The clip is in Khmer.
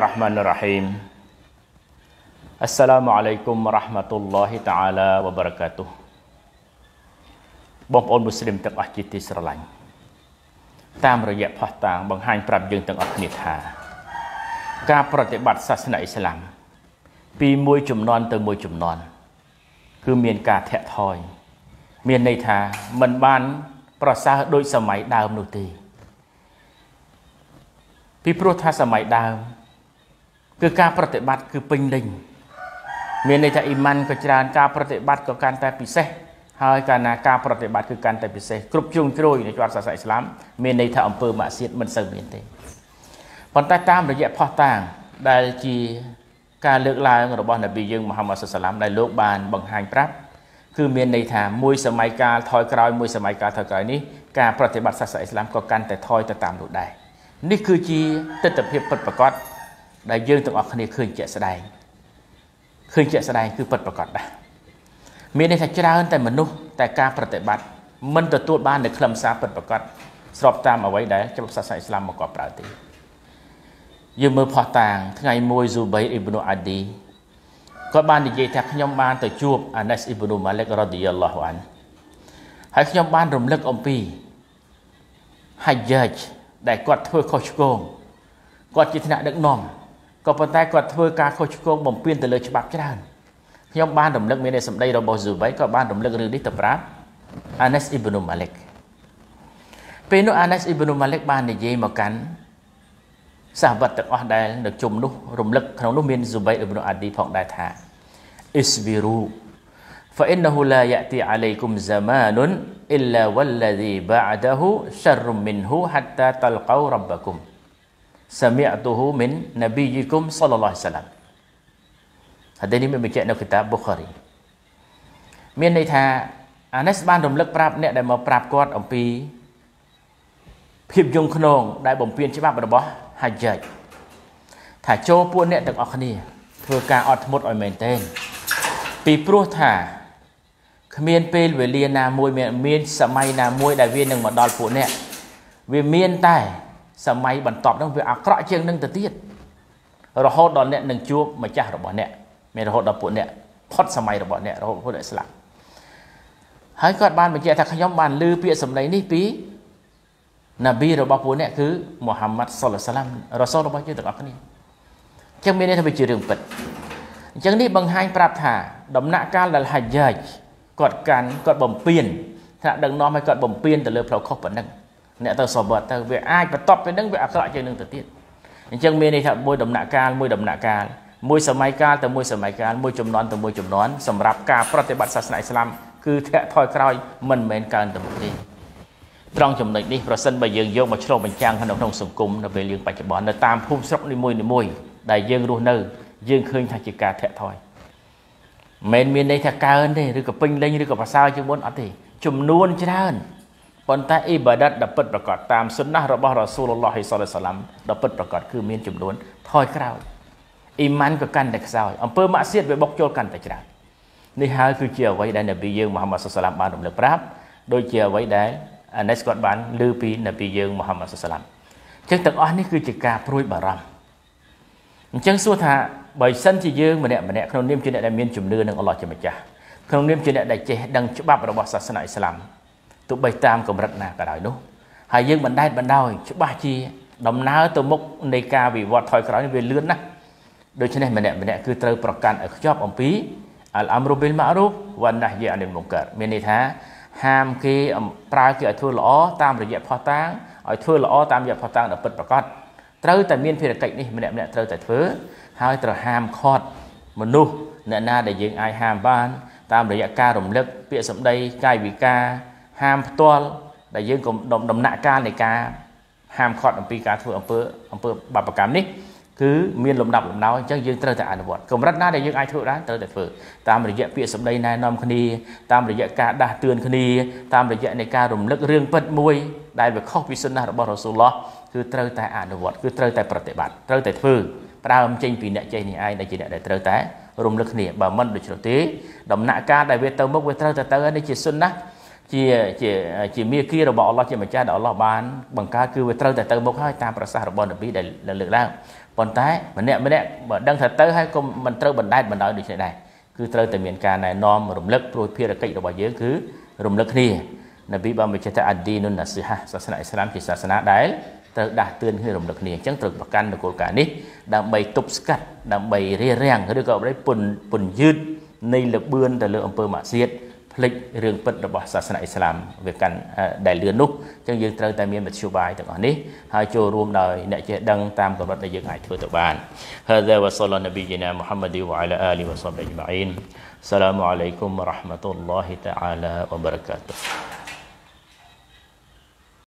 الرحمن الرحيم السلام عليكم ورحمة الله تعالى وبركاته បងប្អូនមូស្លីមទាំងអស់ជាទីស្រឡាញ់តាមរយៈផុសតាង បង្ហាញប្រាប់យើងទាំងអស់គ្នាថា ការប្រតិបត្តិសាសនាអ៊ីស្លាមពីមួយចំនួនទៅមួយចំនួនគឺមានការធាក់ថយមានន័យថាมันបាន ប្រសើរដូចសម័យដើមនោះទេ ពីព្រោះថាសម័យដើមគឺការប្រតិបត្តិគឺពេញលេញមានន័យថាអ៊ីម៉ានក៏ច្រើនការប្រតិបត្តិក៏កាន់តែ ពិសេស ហើយកាលណាការប្រតិបត្តិគឺកាន់តែពិសេសគ្រប់ជ្រុងជ្រោយនៃច្បាប់សាសនាអ៊ីស្លាម មានន័យថាអំពើមាក់សៀតមិនសូវមានទេប៉ុន្តែតាមរយៈផោះតាងដែលជាការលើកឡើងរបស់នប៊ីយើងមហាម៉ាត់សាសឡាមដែលលោកបានបង្ហាញប្រាប់ គឺមានន័យថាមួយសម័យកាលថយក្រោយមួយសម័យកាលថយក្រោយនេះការប្រតិបត្តិសាសនាអ៊ីស្លាមក៏កាន់តែថយទៅតាមនោះដែរនេះគឺជាទស្សនវិជ្ជាពិតប្រាកដដែលយើងទាំងអស់គ្នាឃើញជាក់ស្ដែងឃើញជាក់ស្ដែងគឺពិតប្រាកដដែរមានន័យថាច្រើន តែមនុស្សតែការប្រតិបត្តិមិនទទួលបាននូវខ្លឹមសារពិតប្រាកដស្របតាមអ្វីដែលច្បាប់សាសនាអ៊ីស្លាមមកគាត់ប្រើទេយើងមើលផោះតាងថ្ងៃមួយស៊ូបៃអ៊ីប្នូអាឌីគាត់បាននិយាយថាខ្ញុំបានទៅជួបអានេសអ៊ីប្នូម៉ាលិករ៉ាឌីយ៉ាឡោះអានហើយខ្ញុំបានរំលឹកអំពីហាយ៉ាជដែលគាត់ធ្វើខុសឆ្គងគាត់ជាថ្នាក់ដឹកនាំក៏ប៉ុន្តែគាត់ធ្វើការខុសឆ្គងបំពានទៅលើច្បាប់ច្រើនខ្ញុំបានរំលឹកមានសម្ដីរបស់ស៊ូវៃក៏បានរំលឹករឿងនេះទៅប្រាប់អានេសអ៊ីប៊ុនម៉ាលិកពេលនោះអានេសអ៊ីប៊ុនម៉ាលិកបាននិយាយមកកាន់សាវកទាំងអស់ដែលនៅជុំនោះ រំលឹកក្នុងនោះមានស៊ូវៃអ៊ីប៊ុនអាឌីផងដែរថាអ៊ីសវីរូ فإنه لا يأتي عليكم زمان إلا والذي بعده شر منه حتى تلقوا ربكم sami'tuhu min nabiyyikum sallallahu alaihi wasallam ហត្ថនេះមានបញ្ជាក់នៅគិតាប Bukhari មានន័យថាអានេះបានរំលឹកប្រាប់អ្នក ដែលមកប្រាប់គាត់អំពីភាពយងខ្នងដែលបំពេញច្បាប់របស់ Hajjaj ថាចូលពួកអ្នកទាំងអស់គ្នាធ្វើការអត់ធ្មត់ឲ្យមែនទែនពីព្រោះថាគ្មានពេលវេលាណាមួយមានសម័យណាមួយដែលវានឹងមកដល់ពួកអ្នកវាមានតែសម័យបន្ទាប់នោះវាអាក្រក់ជាងនឹងទៅទៀតរហូតដល់អ្នកនឹងជួបម្ចាស់របស់អ្នកមានរហូតដល់ពួកអ្នកផុតសម័យរបស់អ្នករហូតពួកអ្នកស្លាប់ហើយគាត់បានបញ្ជាក់ថាខ្ញុំបានលើពាក្យសម្ដីនេះពីណាប៊ីរបស់ពួកអ្នកគឺមូហាម៉ាត់សុលសាឡាមរសូលរបស់យើងទាំងអស់គ្នាអញ្ចឹងមានន័យថាវាជារឿងពិតអញ្ចឹងនេះបង្ហាញប្រាប់ថា ដំណាក់កាលដែលហាយ៉ាច់គាត់កាន់គាត់បំពេញថ្នាក់ដឹកនាំឲ្យគាត់បំពេញទៅលើផ្លូវខុសប៉ុណ្ណឹងអ្នកទៅសបត់ទៅវាអាចបន្ទាប់ពីនឹងវាអាក្រក់ជាងនឹងទៅទៀតអញ្ចឹងមានន័យថាមួយដំណាក់កាលមួយដំណាក់កាលមួយសម័យកាលទៅមួយសម័យកាលមួយចំនួនទៅមួយចំនួនសម្រាប់ការប្រតិបត្តិសាសនាអ៊ីស្លាមគឺធាក់ថយក្រោយមិនមែនកើនទៅមុខទេត្រង់ចំណុចនេះប្រសិនបើយើងយកមកឆ្លុះបញ្ចាំងក្នុងក្នុងសង្គមនៅពេលយើងបច្ចុប្បន្ននៅតាមភូមិស្រុកនីមួយនីមួយដែលយើងរស់នៅយើងឃើញថាជាការធាក់ថយមិនមានន័យថាកើនទេឬក៏ពេញលេញឬក៏ប្រសើរជាងមុនអត់ទេចំនួនច្រើនប៉ុន្តែអ៊ីបាដាតដ៏ពិតប្រកបតាមសុណាស់របស់រ៉ាស៊ូលឡោះហ៊ីសឡាសាឡាំដ៏ពិតប្រកបគឺមានចំនួនថយក្រោយអ៊ីម៉ានក៏កាន់តែខ្សោយអំពើម៉ាក់សៀតវាបុកចូលកាន់តែច្រើននេះហើយគឺជាអ្វីដែលនប៊ីយើងមូហាម៉ាត់សាឡាំបានរំលឹកប្រាប់ដូចជាអ្វីដែលអានិសគាត់បានលើពីនប៊ីយើងមូហាម៉ាត់សាឡាំអញ្ចឹងទាំងអស់នេះគឺជាការព្រួយបារម្ភអញ្ចឹងសួរថាបើសិនជាយើងម្នាក់ម្នាក់ក្នុងនាមជាអ្នកដែលមានជំនឿនឹងអល់ឡោះជាម្ចាស់ក្នុងនាមជាអ្នកដែលចេះដឹងច្បាប់របស់សាសនាអ៊ីស្លាមទោះបីតាមកម្រិតណាក៏ដោយនោះហើយយើងបណ្ដែតបណ្ដោយច្បាស់ជាដំណើរទៅមុខនៃការវិវត្តថយក្រោយនេះវាលឿនណាស់ដូច្នេះម្នាក់ម្នាក់គឺត្រូវប្រកាន់ឲ្យខ្ជាប់អំពីអលអមរុបិលម៉ារូបវណ្ណះយាអនិលមុង្កើតមានន័យថា ហាមគេប្រើគេឲ្យធ្វើល្អតាមរយៈផោះតាងឲ្យធ្វើល្អតាមរយៈផោះតាងដល់ពិតប្រកបត្រូវតែមានភារកិច្ចនេះម្នាក់ម្នាក់ត្រូវតែធ្វើហើយត្រូវហាមឃាត់មនុស្សអ្នកណាដែលយើងអាចហាមបានតាមរយៈការរំលឹក ពាក្យសម្ដី កាយវិការហាមផ្ទាល់ដែលយើងក៏ដំណាក់កាលនៃការហាមឃាត់អំពីការធ្វើអំពើអំពើបាបកម្មនេះគឺមានលំដាប់លំដោយអញ្ចឹងយើងត្រូវតែអនុវត្តកម្រិតណាដែលយើងអាចធ្វើបានត្រូវតែធ្វើតាមរយៈពាក្យសម្ដីណែនាំគ្នាតាមរយៈការដាស់តឿនគ្នាតាមរយៈនៃការរំលឹករឿងពិតមួយដែលវាខុសពីសុណារបស់រ៉ូស៊ូលឡោះគឺត្រូវតែអនុវត្តគឺត្រូវតែប្រតិបត្តិត្រូវតែធ្វើផ្ដើមចេញពីអ្នកចេះនេះឯងដែលជាអ្នកដែលត្រូវតែរំលឹកគ្នាបើមិនដូច្នោះទេដំណាក់កាលដែលវាទៅមុខវាត្រូវតែទៅហើយនេះជាសុណាជាជាជាមេគីរបស់អល់ឡោះជាម្ចាស់ដែលអល់ឡោះបាន បង្កើតគឺវាត្រូវតែទៅមុខហើយតាមប្រសាសន៍របស់នប៊ីដែលលើកឡើងប៉ុន្តែម្នាក់ម្នាក់បើដឹងថាទៅហើយក៏មិនត្រូវបណ្ដែតបណ្ដោយដូចនេះដែរគឺត្រូវតែមានការណែនាំរំលឹកព្រោះភារកិច្ចរបស់យើងគឺ រំលឹកគ្នានប៊ីបានបញ្ជាក់ថាអាឌីនុនណាស៊ីហាសាសនាអ៊ីស្លាមជាសាសនាដែលត្រូវដាស់តឿនគ្នារំលឹកគ្នាអញ្ចឹងត្រូវប្រកាន់នៅគោលការណ៍នេះដើម្បីទប់ស្កាត់ដើម្បីរារាំងឬក៏ដើម្បីពន្ធពន្ធយឺតនៃលបឿនទៅលើ អំពើមាក់សៀតភ្លេចរឿងពិតរបស់សាសនាអ៊ីស្លាមវាកាន់ដែលលឿននោះអញ្ចឹងយើងត្រូវតែមានមធ្យោបាយទាំងអស់នេះហើយចូលរួមដោយអ្នកចេះដឹងតាមកម្រិតដែលយើងអាចធ្វើទៅបាន هذا وصلى نبينا محمد وعلى آله وصحبه أجمعين السلام عليكم ورحمة الله تعالى وبركاته